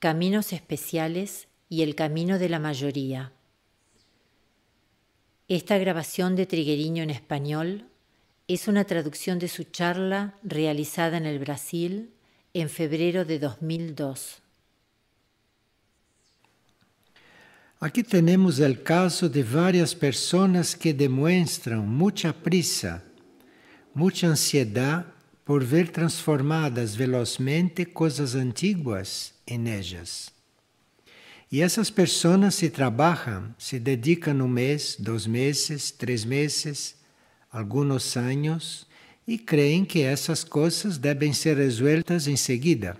Caminos Especiales y El Camino de la Mayoría. Esta grabación de Trigueriño en español es una traducción de su charla realizada en el Brasil en febrero de 2002. Aquí tenemos el caso de varias personas que demuestran mucha prisa, mucha ansiedad por ver transformadas velozmente coisas antiguas em nejas. E essas pessoas se trabalham, se dedicam um mês, dois meses, três meses, alguns anos, e creem que essas coisas devem ser resolvidas em seguida.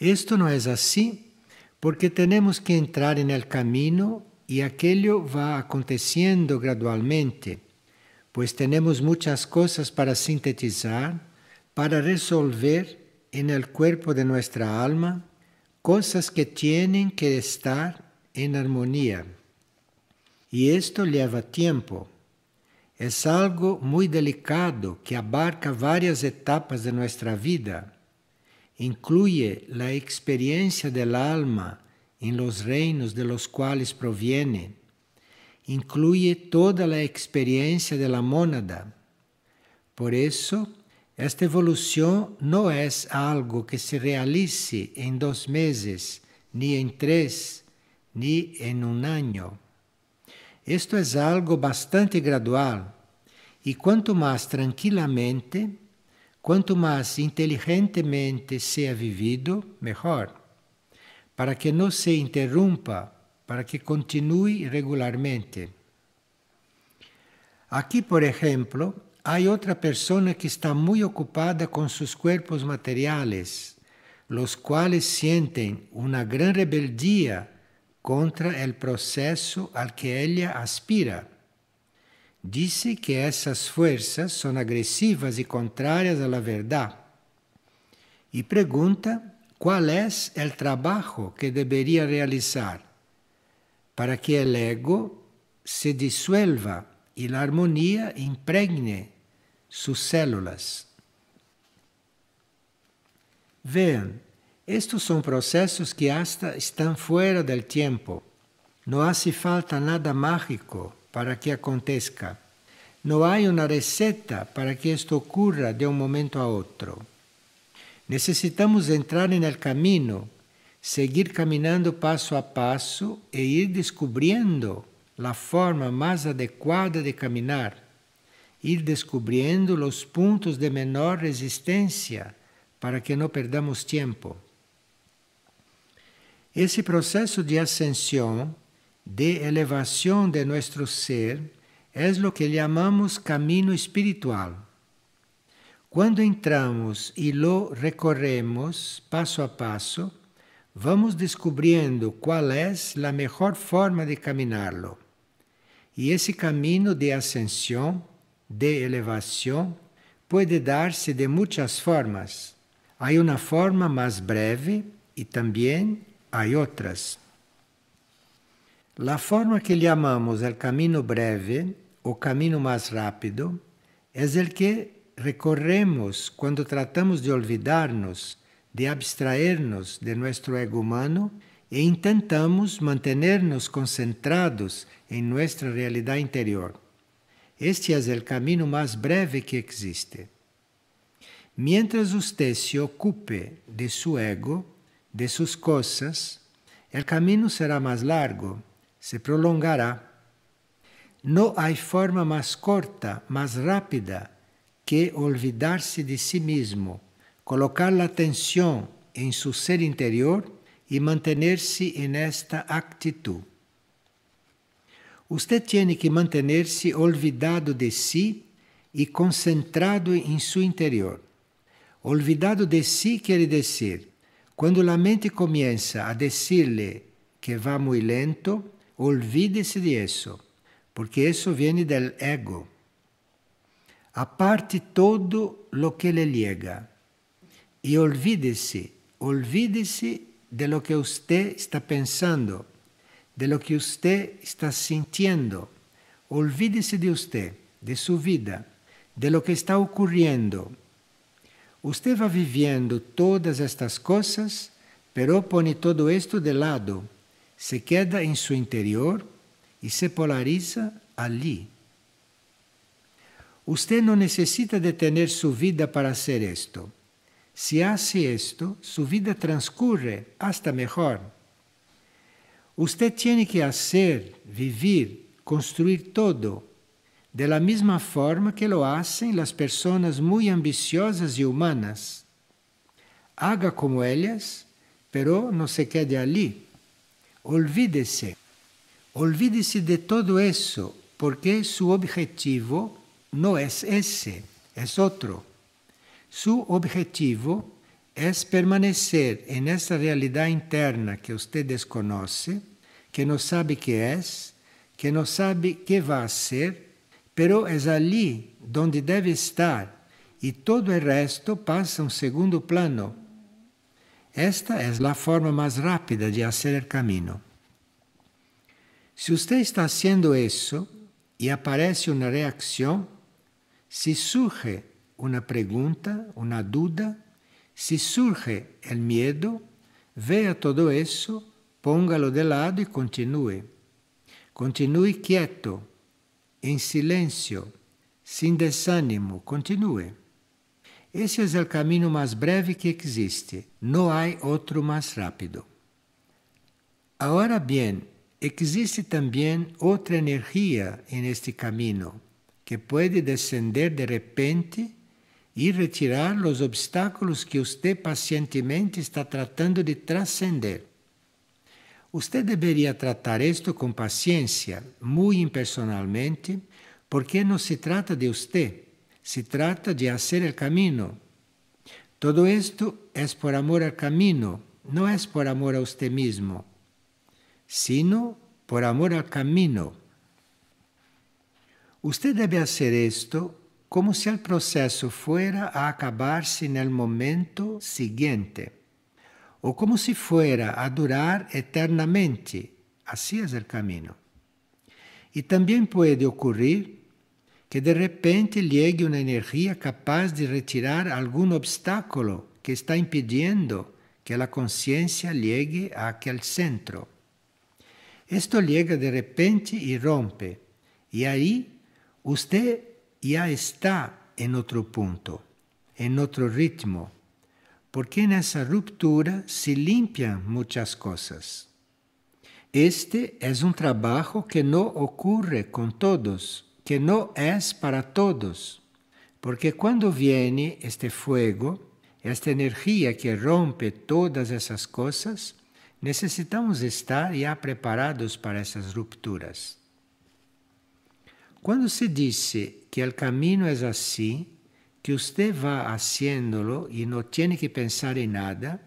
Isto não é assim, porque temos que entrar no caminho e aquilo vai acontecendo gradualmente pues tenemos muchas cosas para sintetizar, para resolver en el cuerpo de nuestra alma, cosas que tienen que estar en armonía. Y esto lleva tiempo. Es algo muy delicado que abarca varias etapas de nuestra vida. Incluye la experiencia del alma en los reinos de los cuales proviene inclui toda a experiência da mônada. Por isso, esta evolução não é algo que se realize em dois meses, ni em três, ni em um ano. Isto é algo bastante gradual e quanto mais tranquilamente, quanto mais inteligentemente seja é vivido, melhor, para que não se interrompa para que continue regularmente. Aqui, por exemplo, há outra pessoa que está muito ocupada com seus cuerpos materiales, os quais sentem uma grande rebeldia contra o processo al que ela aspira. Dice que essas forças são agresivas e contrárias a la E pergunta qual é o trabalho que deveria realizar para que el ego se disuelva e a harmonia impregne suas células. Vejam, estes são processos que hasta estão fora do tempo. Não hace falta nada mágico para que aconteça. Não há uma receita para que isto ocorra de um momento a outro. Necessitamos entrar no caminho seguir caminhando passo a passo e ir descobrindo a forma mais adequada de caminhar, ir descobrindo os pontos de menor resistência para que não perdamos tempo. Esse processo de ascensão, de elevação de nosso ser, é o que chamamos caminho espiritual. Quando entramos e lo recorremos passo a passo, vamos descobrindo qual é a melhor forma de caminhá-lo. E esse caminho de ascensão, de elevação, pode dar-se de muitas formas. Há uma forma mais breve e também há outras. A forma que chamamos o caminho breve o caminho mais rápido é o que recorremos quando tratamos de olvidar-nos de abstrair-nos de nosso ego humano e intentamos manter-nos concentrados em nossa realidade interior. Este é o caminho mais breve que existe. Mientras você se ocupe de seu ego, de suas coisas, o caminho será mais largo, se prolongará. Não há forma mais corta, mais rápida, que olvidar-se de si mesmo colocar a atenção em seu ser interior e manter-se nesta atitude. Você tem que manter-se olvidado de si e concentrado em seu interior. Olvidado de si quer dizer, quando a mente comienza a dizer-lhe que vai muito lento, olvide-se de isso, porque isso vem do ego. Aparte todo lo que lhe liga. y olvídese, olvídese de lo que usted está pensando, de lo que usted está sintiendo. Olvídese de usted, de su vida, de lo que está ocurriendo. Usted va viviendo todas estas cosas, pero pone todo esto de lado. Se queda en su interior y se polariza allí. Usted no necesita detener su vida para hacer esto. Se hace esto, su vida transcurre hasta mejor. Usted tiene que hacer, vivir, construir todo, de la misma forma que lo hacen las personas muy ambiciosas y humanas. Haga como ellas, pero no se quede allí. Olvídese. Olvídese de todo eso, porque su objetivo no es ese, es otro. Su objetivo é permanecer em essa realidade interna que você desconhece, que não sabe que é, que não sabe que vai ser, pero é ali onde deve estar e todo o resto passa a um segundo plano. Esta é a forma mais rápida de fazer o caminho. Se você está fazendo isso e aparece uma reação, se surge una pregunta, una duda, si surge el miedo, vea todo eso, póngalo de lado y continúe. Continúe quieto, en silencio, sin desánimo, continúe. Ese es el camino más breve que existe, No hay otro más rápido. Ahora bien, existe también otra energía en este camino que puede descender de repente y retirar los obstáculos que usted pacientemente está tratando de trascender. Usted debería tratar esto con paciencia, muy impersonalmente, porque no se trata de usted, se trata de hacer el camino. Todo esto es por amor al camino, no es por amor a usted mismo, sino por amor al camino. Usted debe hacer esto como si el proceso fuera a acabarse en el momento siguiente, o como si fuera a durar eternamente. Así es el camino. Y también puede ocurrir que de repente llegue una energía capaz de retirar algún obstáculo que está impidiendo que la conciencia llegue a aquel centro. Esto llega de repente y rompe, y ahí usted já está em outro ponto, em outro ritmo, porque nessa ruptura se limpiam muitas coisas. Este é um trabalho que não ocorre com todos, que não é para todos, porque quando vem este fogo, esta energia que rompe todas essas coisas, necessitamos estar já preparados para essas rupturas. Quando se disse que o caminho é assim, que você vai haciéndolo e não tem que pensar em nada,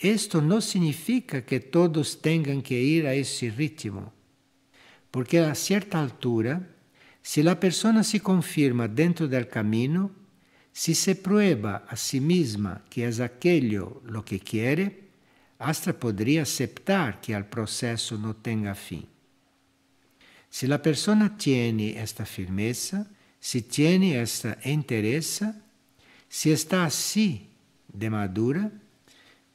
isto não significa que todos tenham que ir a esse ritmo, porque a certa altura, se a pessoa se confirma dentro do caminho, se se prueba a si mesma que é aquilo lo que quer, astra poderia aceptar que o processo não tenha fim. Se a pessoa tem esta firmeza, se tem esta entereza, se está assim de madura,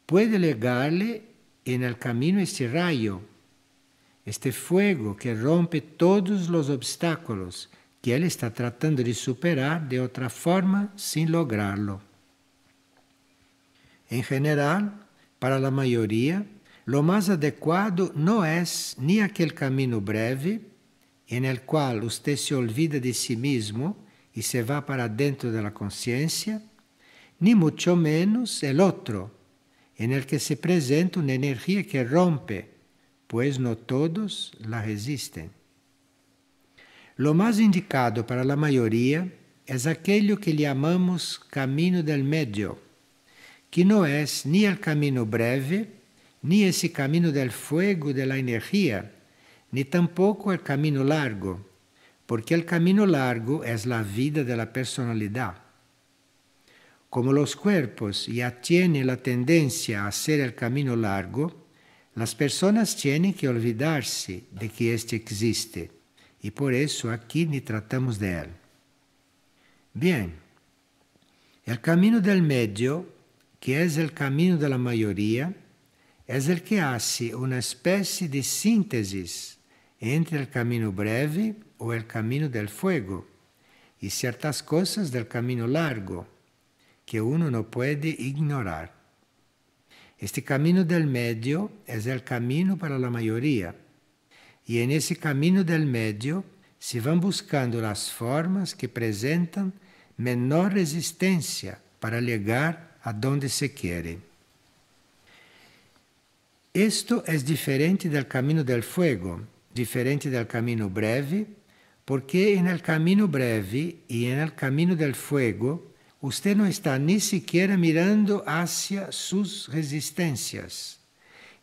pode legarle lhe el caminho este raio, este fuego que rompe todos os obstáculos que ele está tratando de superar de outra forma sem lograrlo. Em geral, para a maioria, o mais adequado não é nem aquele caminho breve e nel quale usted se olvida de si mismo y se va para dentro de la conciencia, ni mucho menos el otro, en el que se presenta una energía que rompe, pues no todos la resisten. Lo más indicado para la mayoría es aquello que llamamos camino del medio, que no es ni el camino breve, ni ese camino del fuego de la energía, ni tampoco el camino largo, porque el camino largo es la vida de la personalidad. Como los cuerpos ya tienen la tendencia a ser el camino largo, las personas tienen que olvidarse de que éste existe, y por eso aquí ni tratamos de él. Bien, el camino del medio, que es el camino de la mayoría, es el que hace una especie de síntesis entre o caminho breve ou o caminho del fuego e certas coisas do caminho largo que uno não pode ignorar. Este caminho del medio é o caminho para a maioria. E en esse caminho del medio se vão buscando as formas que apresentam menor resistência para chegar aonde se quer. Isto é diferente do caminho del fuego, diferente del caminho breve, porque en el camino breve y en el camino del fuego usted no está ni siquiera mirando hacia sus resistencias.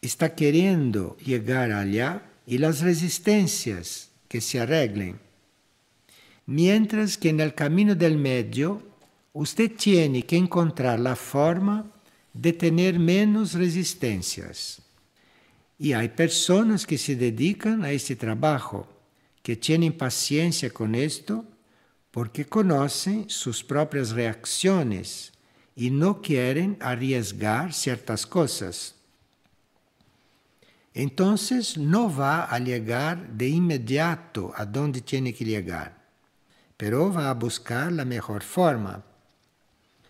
Está queriendo llegar allá y las resistencias que se arreglen. Mientras que en el camino del medio usted tiene que encontrar la forma de tener menos resistencias e há pessoas que se dedican a este trabalho, que têm paciência com isto, porque conhecem suas próprias reações e não querem arriesgar ciertas coisas. Então, não va a chegar de inmediato aonde tem que chegar, mas va a buscar a melhor forma,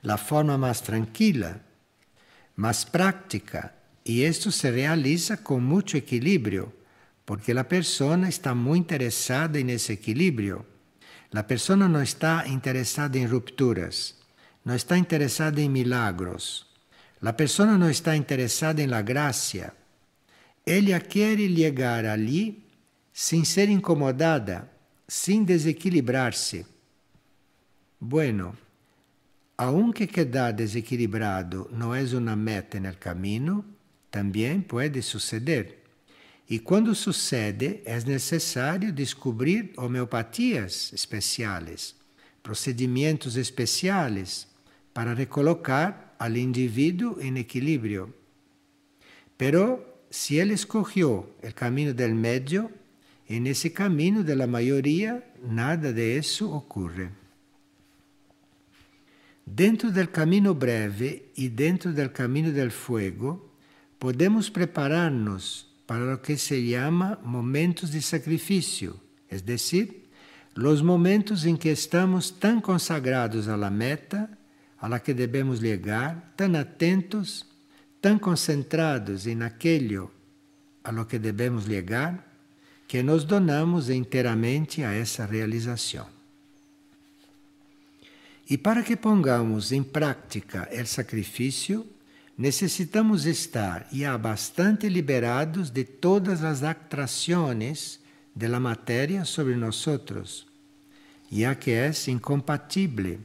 a forma mais tranquila, mais prática. E isto se realiza com muito equilíbrio, porque a pessoa está muito interessada nesse equilíbrio. A pessoa não está interessada em rupturas, não está interessada em milagros. A pessoa não está interessada em la graça. Ele quer chegar ali sem ser incomodada, sem desequilibrar-se. Bueno, aunque quedar desequilibrado não é uma meta no caminho, também pode suceder. E quando sucede, é necessário descobrir homeopatias especiais, procedimentos especiais para recolocar al indivíduo em equilíbrio. Pero se ele escolheu o caminho del médio, em esse caminho da maioria nada de isso ocorre. Dentro del caminho breve e dentro del caminho del fuego, podemos preparar-nos para o que se llama momentos de sacrifício, es decir, los momentos en que estamos tan consagrados a la meta a la que debemos llegar, tan atentos, tan concentrados en aquello a lo que debemos llegar, que nos donamos enteramente a essa realização. E para que pongamos em prática o sacrifício, necessitamos estar já bastante liberados de todas as atrações de la matéria sobre nós, já que é incompatível,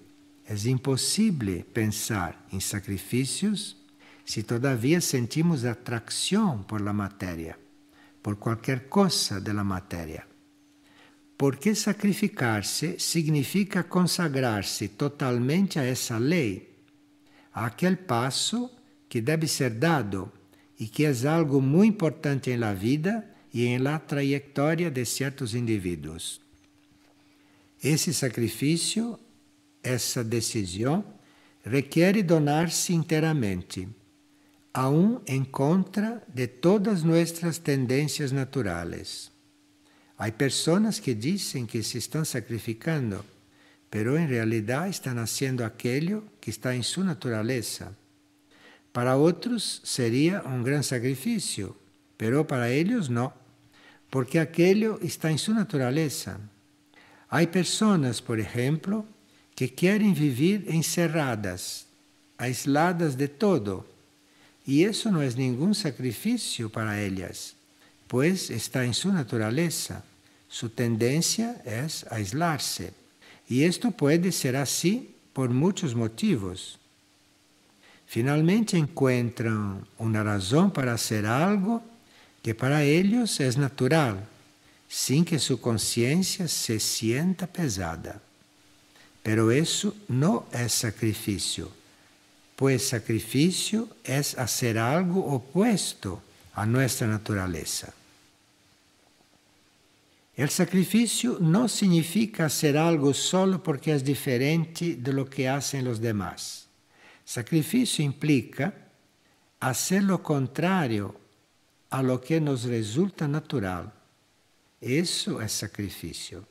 é impossível pensar em sacrifícios se todavia sentimos atração por la matéria, por qualquer coisa de la matéria. Porque sacrificar-se significa consagrar-se totalmente a essa lei, a aquele passo que deve ser dado e que é algo muito importante em la vida e em la trajetória de certos indivíduos. Esse sacrifício, essa decisão, requer donar-se inteiramente a um em contra de todas nossas tendências naturais. Há pessoas que dizem que se estão sacrificando, pero em realidade estão fazendo aquilo que está em sua natureza para outros seria um grande sacrifício, pero para eles não, porque aquilo está em sua natureza. Há pessoas, por exemplo, que querem viver encerradas, aisladas de todo, e isso não é nenhum sacrifício para elas, pois está em sua natureza. Sua tendência é aislar-se. E isto pode ser assim por muitos motivos finalmente encontram uma razão para ser algo que para eles é natural, sem que sua consciência se sinta pesada. Pero isso não é sacrifício, pois sacrifício é fazer algo oposto a nossa natureza. O sacrifício não significa fazer algo solo porque é diferente de lo que hacen os demás. Sacrificio implica hacer lo contrario a lo que nos resulta natural. Eso es sacrificio.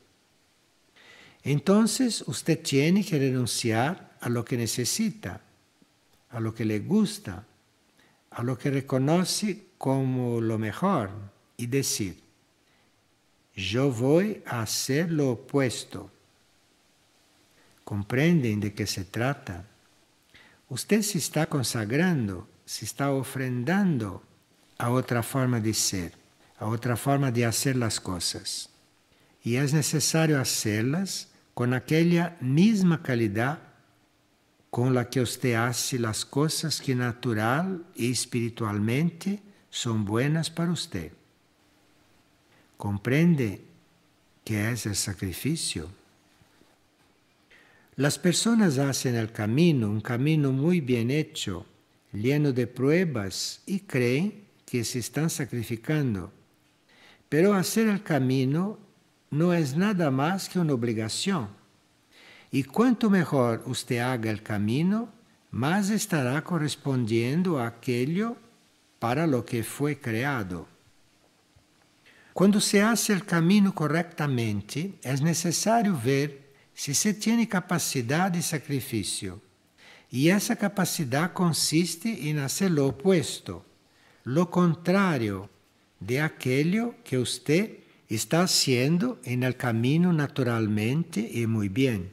Entonces usted tiene que renunciar a lo que necesita, a lo que le gusta, a lo que reconoce como lo mejor y decir, yo voy a hacer lo opuesto. ¿Comprenden de qué se trata? Você se está consagrando, se está ofrendando a outra forma de ser, a outra forma de fazer as coisas. E é necessário fazê-las com aquela mesma qualidade com la que você hace as coisas que natural e espiritualmente são buenas para você. Compreende que é esse sacrifício? Las personas hacen el camino, un camino muy bien hecho, lleno de pruebas, y creen que se están sacrificando. Pero hacer el camino no es nada más que una obligación. Y cuanto mejor usted haga el camino, más estará correspondiendo a aquello para lo que fue creado. Cuando se hace el camino correctamente, es necesario ver si se tiene capacidad de sacrificio y e esa capacidad consiste en em hacer lo opuesto, lo contrario de aquello que usted está haciendo en el camino naturalmente y muy bien.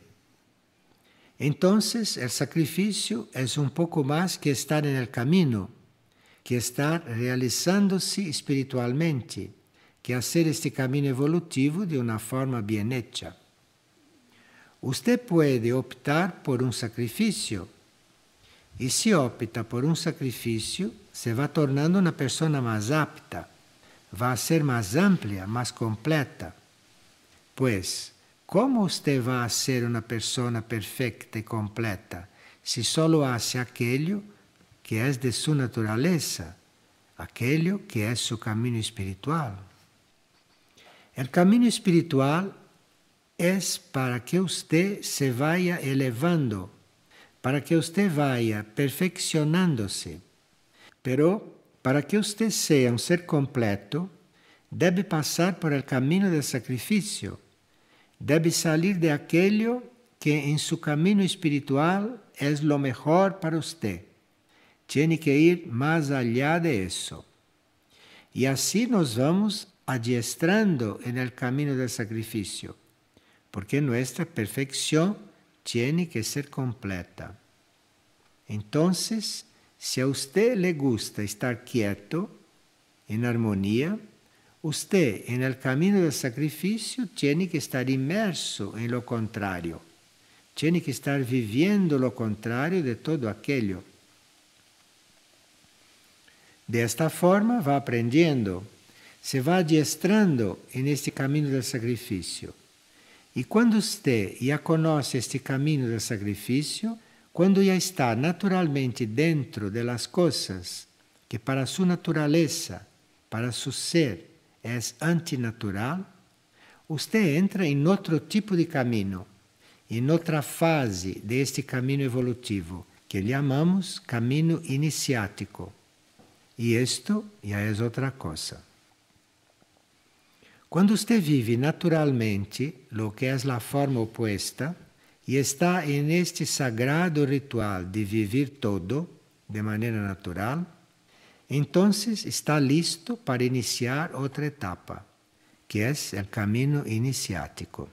Entonces el sacrificio es un poco más que estar en el camino, que estar realizándose espiritualmente, que hacer este camino evolutivo de una forma bien hecha. Você pode optar por um sacrificio. E se opta por um sacrifício, se vai tornando uma pessoa mais apta, vai ser mais ampla, mais completa. Pois, como você vai ser uma pessoa perfeita e completa se só hace aquilo que é de sua natureza, aquilo que é seu caminho espiritual? O caminho espiritual es para que usted se vaya elevando, para que usted vaya perfeccionándose. Pero para que usted sea um ser completo, deve passar por el caminho del sacrificio, deve salir de aquello que em seu caminho espiritual é lo melhor para usted. Tiene que ir mais allá de isso. E assim nos vamos adiestrando en el caminho del sacrificio porque nuestra perfección tiene que ser completa. Entonces, si a usted le gusta estar quieto, en armonía, usted en el camino del sacrificio tiene que estar inmerso en lo contrario, tiene que estar viviendo lo contrario de todo aquello. De esta forma va aprendiendo, se va adiestrando en este camino del sacrificio. E quando você já conhece este caminho do sacrifício, quando já está naturalmente dentro das coisas que para sua natureza, para seu ser, é antinatural, você entra em outro tipo de caminho, em outra fase deste caminho evolutivo, que chamamos caminho iniciático. E isto já é outra coisa. Quando você vive naturalmente o que é a forma oposta e está em este sagrado ritual de viver todo de maneira natural, então está listo para iniciar outra etapa, que é o caminho iniciático.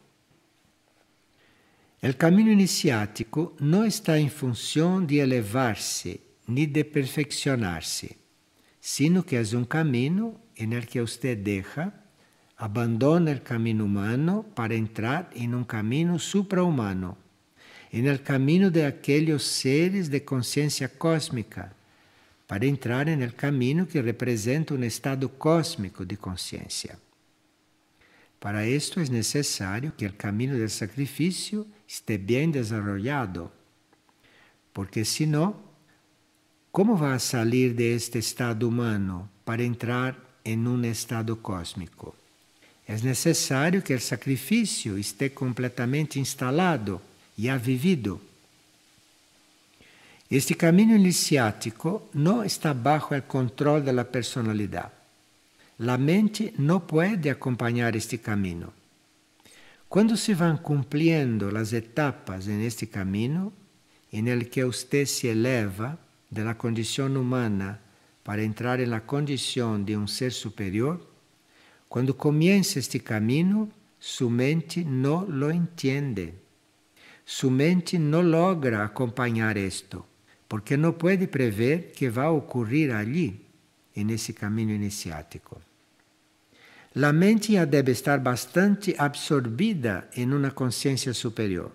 O caminho iniciático não está em função de elevar-se nem de perfeccionar-se, sino que é um caminho em que você deixa abandona o caminho humano para entrar em um caminho supra-humano, em el caminho de aqueles seres de consciência cósmica, para entrar no caminho que representa um estado cósmico de consciência. Para isto é necessário que o caminho do sacrifício esteja bem desenvolvido, porque senão, como vai sair de este estado humano para entrar em um estado cósmico? É necessário que o sacrifício esteja completamente instalado e avivido. Este caminho iniciático não está bajo o controle da personalidade. A mente não pode acompanhar este caminho. Quando se vão cumprindo as etapas neste caminho, em que você se eleva da condição humana para entrar na condição de um ser superior, quando começa este caminho, sua mente não lo entende. Su mente não logra acompanhar isto, porque não pode prever que vai ocorrer ali, nesse caminho iniciático. A mente já deve estar bastante absorvida em uma consciência superior,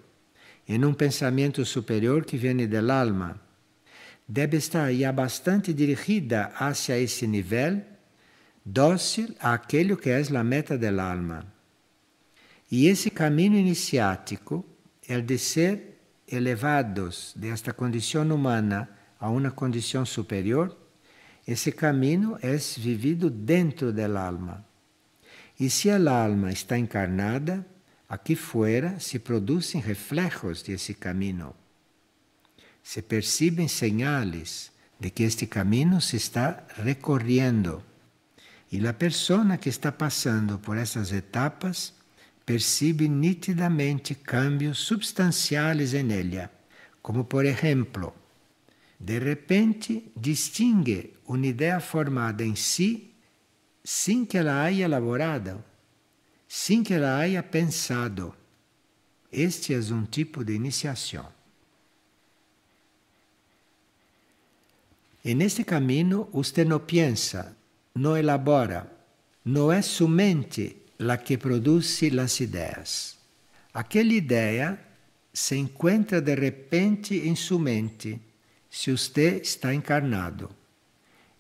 em um pensamento superior que vem da alma. Deve estar já bastante dirigida hacia esse nível dócil àquilo que é a meta da alma. E esse caminho iniciático é de ser elevados desta condição humana a uma condição superior, esse caminho é vivido dentro da alma. E se a alma está encarnada, aqui fora se produzem reflexos desse caminho. Se percebem sinais de que este caminho se está recorrendo. E a pessoa que está passando por essas etapas percebe nitidamente cambios substanciais nela, como por exemplo, de repente distingue uma ideia formada em si sem que ela haya elaborado, sem que ela haya pensado. Este é um tipo de iniciação. E neste caminho, você não pensa não elabora, não é somente la que produz las ideias. Aquela ideia se encontra de repente em sua mente, se você está encarnado.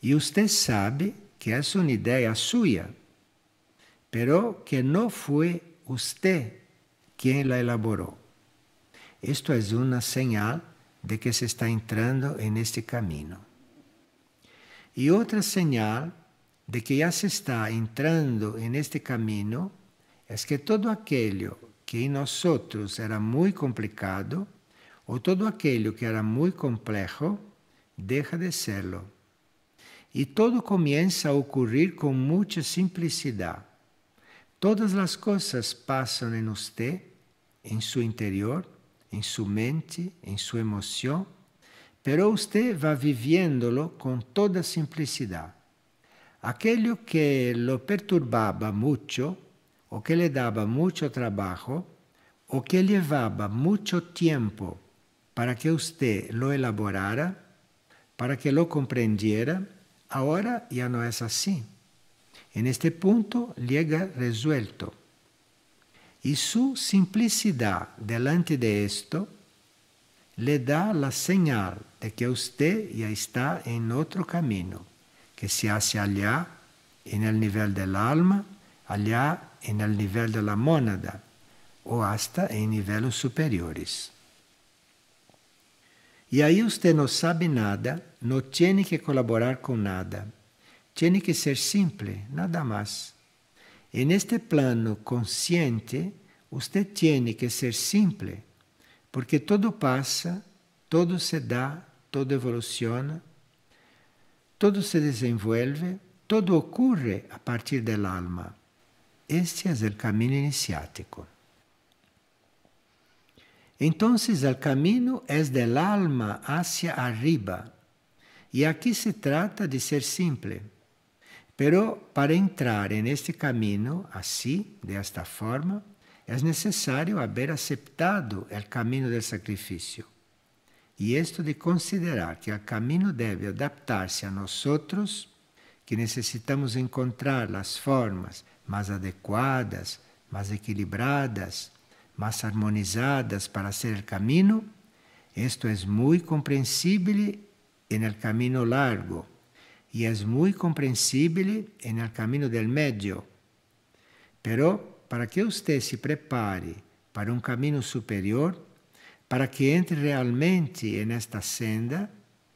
E você sabe que essa é uma ideia sua, pero que não foi você quem la elaborou. Isto é uma señal de que se está entrando en este caminho. E outra señal de que já se está entrando em este caminho, é que todo aquele que nós outros era muito complicado ou todo aquele que era muito complejo deja de serlo. e todo comienza a ocorrer com muita simplicidade. Todas as coisas passam em você, em seu interior, em sua mente, em sua emoção, pero você vai viviéndolo com toda simplicidade. Aquello que lo perturbaba mucho o que le daba mucho trabajo o que llevaba mucho tiempo para que usted lo elaborara, para que lo comprendiera, ahora ya no es así. En este punto llega resuelto. Y su simplicidad delante de esto le da la señal de que usted ya está en otro camino. que se hace allá, en el nivel del alma, allá en el nivel de la mónada o hasta en niveles superiores. E aí você não sabe nada, não tem que colaborar com nada. Tem que ser simples, nada mais. E neste plano consciente, você tem que ser simples, porque todo passa, todo se dá, todo evoluciona todo se desenvolve, todo ocorre a partir da alma. Este é o caminho iniciático. Então, o caminho é da alma hacia arriba. E aqui se trata de ser simples. Pero para entrar en este caminho, assim, desta forma, é necessário haver aceitado o caminho do sacrifício. E isto de considerar que o caminho deve adaptar-se a nós outros, que necessitamos encontrar as formas mais adequadas, mais equilibradas, mais harmonizadas para ser o caminho, isto é muito compreensível em el caminho largo e é muito compreensível em el caminho del medio. Pero para que você se prepare para um caminho superior, para que entre realmente nesta senda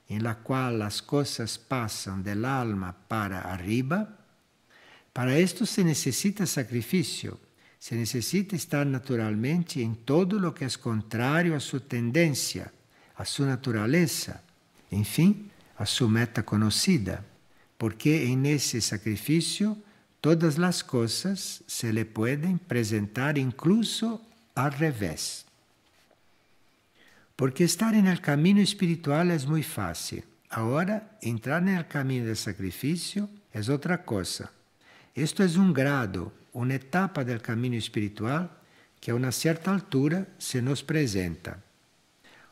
em la qual as coisas passam del alma para arriba, para isto se necessita sacrifício, se necessita estar naturalmente em todo o que é contrário à sua tendência, à sua natureza, enfim, à sua meta conhecida, porque em nesse sacrifício todas as coisas se le podem apresentar incluso ao revés. Porque estar no caminho espiritual é muito fácil. Agora, entrar no caminho do sacrifício é outra coisa. Isto é um grado, uma etapa do caminho espiritual que a uma certa altura se nos apresenta.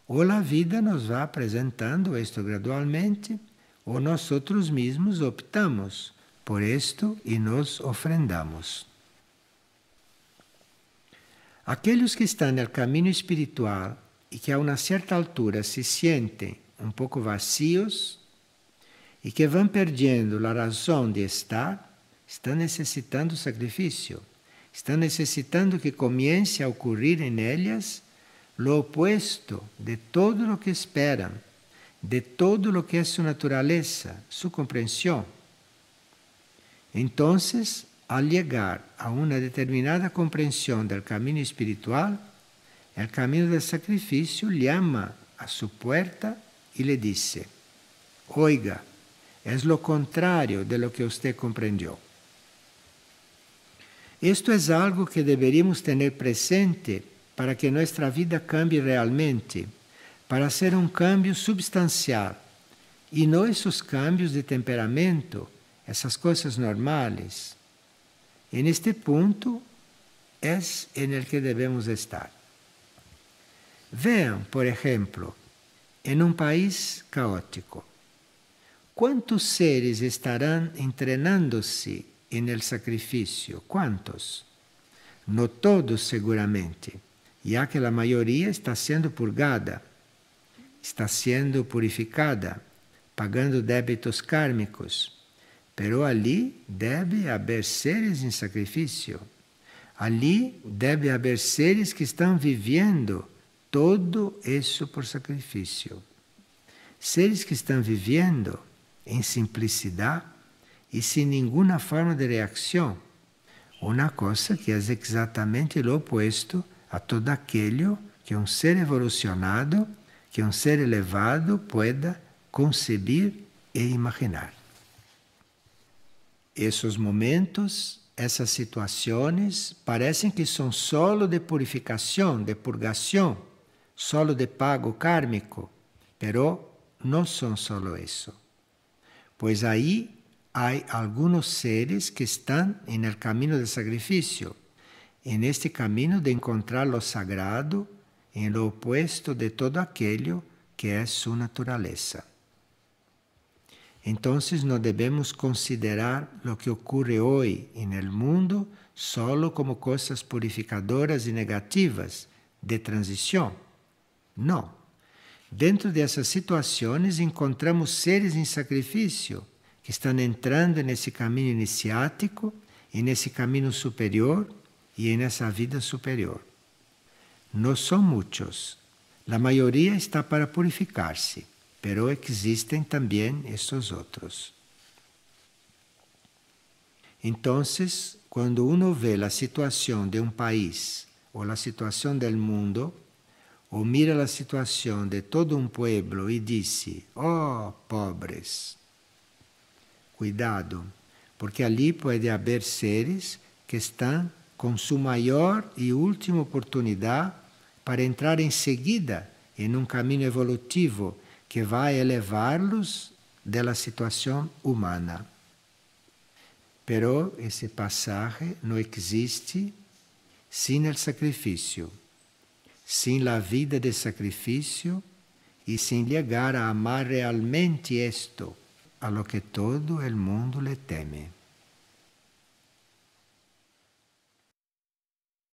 Ou a vida nos vai apresentando isto gradualmente, ou nós outros mesmos optamos por isto e nos ofrendamos. Aqueles que estão no caminho espiritual e que a uma certa altura se sentem um pouco vazios e que vão perdendo a razão de estar, estão necessitando sacrifício, estão necessitando que comece a ocorrer em elas o oposto de todo o que esperam, de todo o que é sua natureza, sua compreensão. Então, ao chegar a uma determinada compreensão do caminho espiritual, é o caminho do sacrifício, llama a sua porta e lhe dice, oiga, é o contrário de lo que você compreendeu. Isto é algo que deveríamos ter presente para que nossa vida cambie realmente, para ser um cambio substancial e não esses cambios de temperamento, essas coisas normais. En este ponto é em que devemos estar. Vejam, por exemplo, em um país caótico, quantos seres estarão entrenando-se no sacrifício? Quantos? Não todos, seguramente, já que a maioria está sendo purgada, está sendo purificada, pagando débitos kármicos. Pero ali deve haver seres em sacrifício. Ali deve haver seres que estão vivendo todo isso por sacrifício. Seres que estão vivendo em simplicidade e sem nenhuma forma de reação, uma coisa que é exatamente o oposto a todo aquilo que um ser evolucionado, que um ser elevado pueda conceber e imaginar. Esses momentos, essas situações, parecem que são solo de purificação, de purgação solo de pago kármico, pero não são solo isso, pois aí há alguns seres que estão el caminho del sacrificio, en este caminho de encontrar lo sagrado em lo opuesto de todo aquello que é su naturaleza. Então, não devemos considerar lo que ocorre hoje el mundo solo como coisas purificadoras e negativas de transição não. Dentro dessas situações encontramos seres em sacrifício que estão entrando nesse caminho iniciático e nesse caminho superior e nessa vida superior. Não são muitos. A maioria está para purificar-se, pero existem também estes outros. Então, quando uno vê a situação de um país ou a situação do mundo, ou mira a situação de todo um pueblo e disse: Oh, pobres! Cuidado, porque ali pode haver seres que estão com sua maior e última oportunidade para entrar em seguida em um caminho evolutivo que vai elevá-los da situação humana. Pero esse passagem não existe sem o sacrifício. sin la vida de sacrificio y sin llegar a amar realmente esto, a lo que todo el mundo le teme.